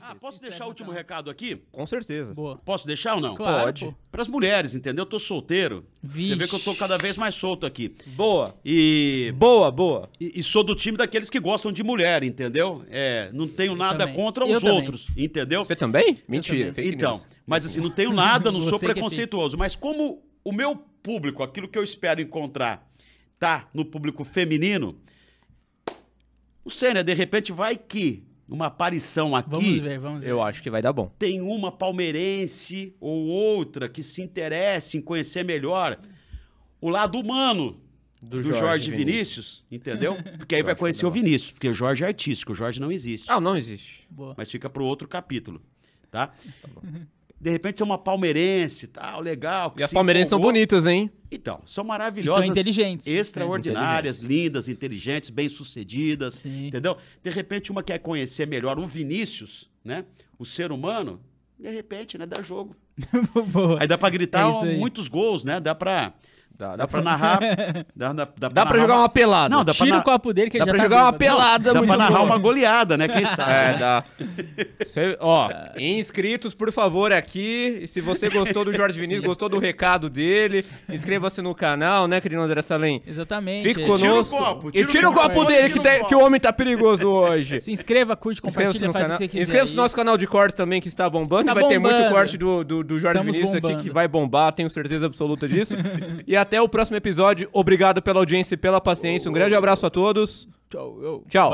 Ah, posso deixar é o último recado aqui? Com certeza. Boa. Posso deixar ou não? Claro, Pode. Para as mulheres, entendeu? Eu tô solteiro. Vixe. Você vê que eu tô cada vez mais solto aqui. Boa. E boa, boa. E, e sou do time daqueles que gostam de mulher, entendeu? É, não tenho eu nada também. contra os eu outros, também. entendeu? Você também? Mentira. Também. Então, mas assim, não tenho nada, não sou preconceituoso, mas como o meu público, aquilo que eu espero encontrar, tá no público feminino, não sei, né? De repente vai que uma aparição aqui. Vamos ver, vamos ver. Eu acho que vai dar bom. Tem uma palmeirense ou outra que se interesse em conhecer melhor o lado humano do, do Jorge, Jorge Vinícius, Vinícius, entendeu? Porque aí vai conhecer o Vinícius, porque o Jorge é artístico, o Jorge não existe. Ah, não existe. Boa. Mas fica para outro capítulo, tá? tá de repente tem uma palmeirense, tal, legal. E as palmeirenses são bonitas, hein? Então, são maravilhosas. E são inteligentes. É, extraordinárias, inteligentes. lindas, inteligentes, bem-sucedidas. Entendeu? De repente, uma quer conhecer melhor o Vinícius, né? O ser humano, de repente, né? Dá jogo. aí dá para gritar é muitos gols, né? Dá para Dá, dá pra narrar. Dá, dá, dá, dá pra, jogar uma pelada. Não, dá Tira pra o copo dele que dá ele já pra tá jogar uma pelada, Dá pra narrar uma goleada, né? Quem sabe? É, né? dá. ó, inscritos, por favor, aqui. E se você gostou do Jorge Vinícius, gostou do recado dele, inscreva-se no canal, né, querido André Salem? Exatamente. Fique conosco. Tira o copo, tira e tira o copo, copo dele, que, que o homem tá perigoso hoje. Se inscreva, curte, compartilha, faz canal. o que você quiser. Inscreva-se no nosso canal de corte também, que está bombando. Tá vai ter muito corte do, do, do Jorge Vinícius aqui, que vai bombar, tenho certeza absoluta disso. E até até o próximo episódio. Obrigado pela audiência e pela paciência. Um grande abraço a todos. Tchau. Tchau.